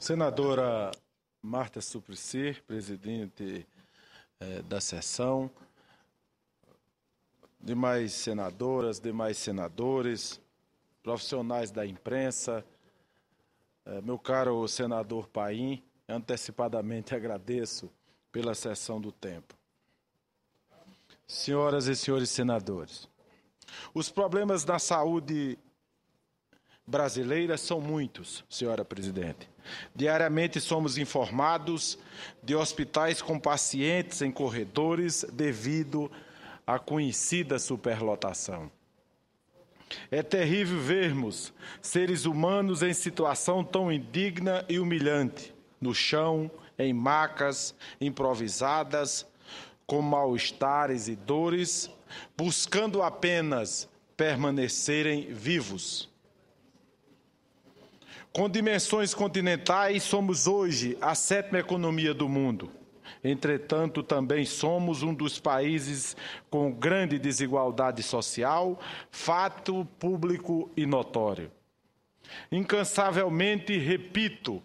Senadora Marta Suplicy, presidente eh, da sessão, demais senadoras, demais senadores, profissionais da imprensa, eh, meu caro senador Paim, antecipadamente agradeço pela sessão do tempo. Senhoras e senhores senadores, os problemas da saúde brasileiras são muitos, senhora presidente. Diariamente somos informados de hospitais com pacientes em corredores devido à conhecida superlotação. É terrível vermos seres humanos em situação tão indigna e humilhante, no chão, em macas improvisadas, com mal-estares e dores, buscando apenas permanecerem vivos. Com dimensões continentais, somos hoje a sétima economia do mundo. Entretanto, também somos um dos países com grande desigualdade social, fato público e notório. Incansavelmente repito,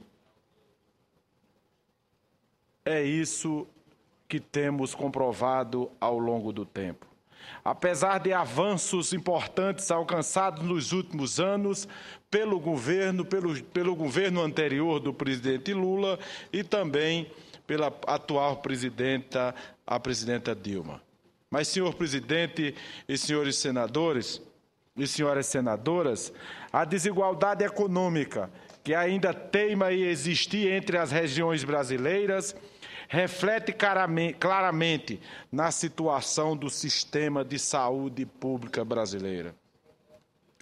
é isso que temos comprovado ao longo do tempo. Apesar de avanços importantes alcançados nos últimos anos pelo governo, pelo, pelo governo anterior do presidente Lula e também pela atual presidenta, a presidenta Dilma. Mas, senhor presidente e senhores senadores e senhoras senadoras, a desigualdade econômica que ainda teima e existir entre as regiões brasileiras reflete claramente na situação do sistema de saúde pública brasileira.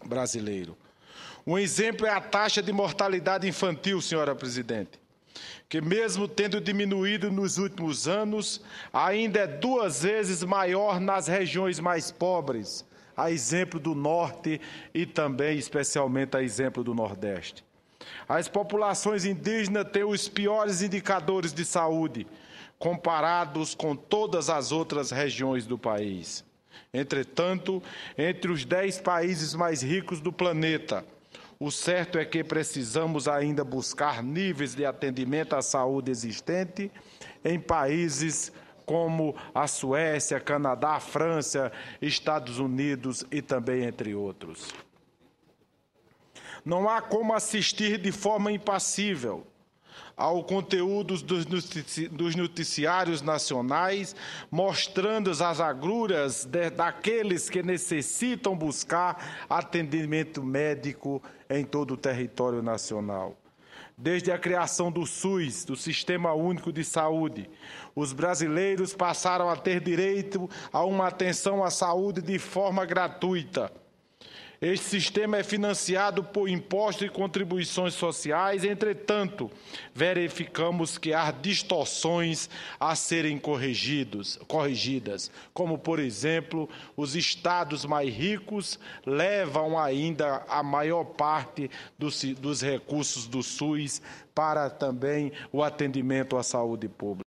brasileiro. Um exemplo é a taxa de mortalidade infantil, senhora presidente, que, mesmo tendo diminuído nos últimos anos, ainda é duas vezes maior nas regiões mais pobres, a exemplo do Norte e também, especialmente, a exemplo do Nordeste. As populações indígenas têm os piores indicadores de saúde, comparados com todas as outras regiões do país. Entretanto, entre os dez países mais ricos do planeta, o certo é que precisamos ainda buscar níveis de atendimento à saúde existente em países como a Suécia, Canadá, França, Estados Unidos e também entre outros. Não há como assistir de forma impassível ao conteúdo dos noticiários nacionais, mostrando as agruras de, daqueles que necessitam buscar atendimento médico em todo o território nacional. Desde a criação do SUS, do Sistema Único de Saúde, os brasileiros passaram a ter direito a uma atenção à saúde de forma gratuita este sistema é financiado por impostos e contribuições sociais, entretanto, verificamos que há distorções a serem corrigidos, corrigidas, como, por exemplo, os estados mais ricos levam ainda a maior parte dos, dos recursos do SUS para também o atendimento à saúde pública.